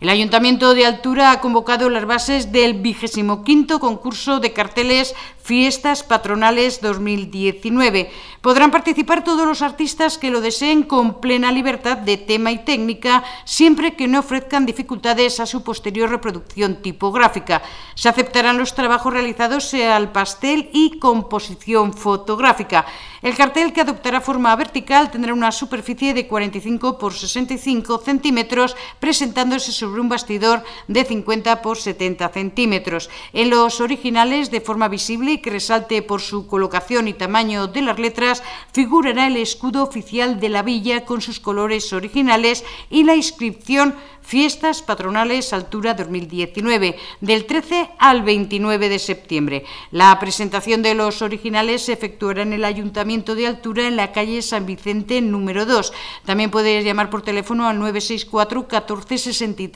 El Ayuntamiento de Altura ha convocado las bases del vigésimo quinto concurso de carteles Fiestas Patronales 2019. Podrán participar todos los artistas que lo deseen con plena libertad de tema y técnica, siempre que no ofrezcan dificultades a su posterior reproducción tipográfica. Se aceptarán los trabajos realizados al pastel y composición fotográfica. El cartel que adoptará forma vertical tendrá una superficie de 45 por 65 centímetros, presentándose su sobre un bastidor de 50 por 70 centímetros. En los originales, de forma visible y que resalte por su colocación y tamaño de las letras, figurará el escudo oficial de la villa con sus colores originales y la inscripción Fiestas Patronales Altura 2019, del 13 al 29 de septiembre. La presentación de los originales se efectuará en el Ayuntamiento de Altura, en la calle San Vicente número 2. También puedes llamar por teléfono al 964 14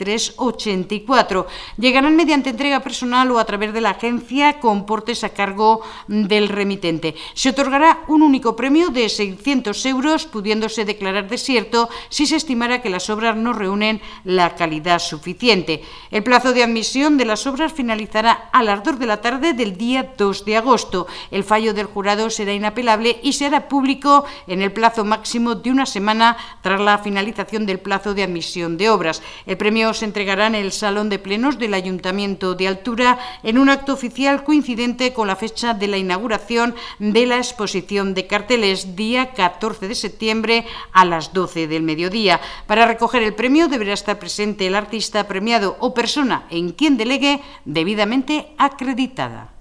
384. Llegarán mediante entrega personal o a través de la agencia con portes a cargo del remitente. Se otorgará un único premio de 600 euros, pudiéndose declarar desierto si se estimara que las obras no reúnen la calidad suficiente. El plazo de admisión de las obras finalizará al ardor de la tarde del día 2 de agosto. El fallo del jurado será inapelable y se hará público en el plazo máximo de una semana tras la finalización del plazo de admisión de obras. El premio entregarán el Salón de Plenos del Ayuntamiento de Altura en un acto oficial coincidente con la fecha de la inauguración de la exposición de carteles, día 14 de septiembre a las 12 del mediodía. Para recoger el premio deberá estar presente el artista premiado o persona en quien delegue debidamente acreditada.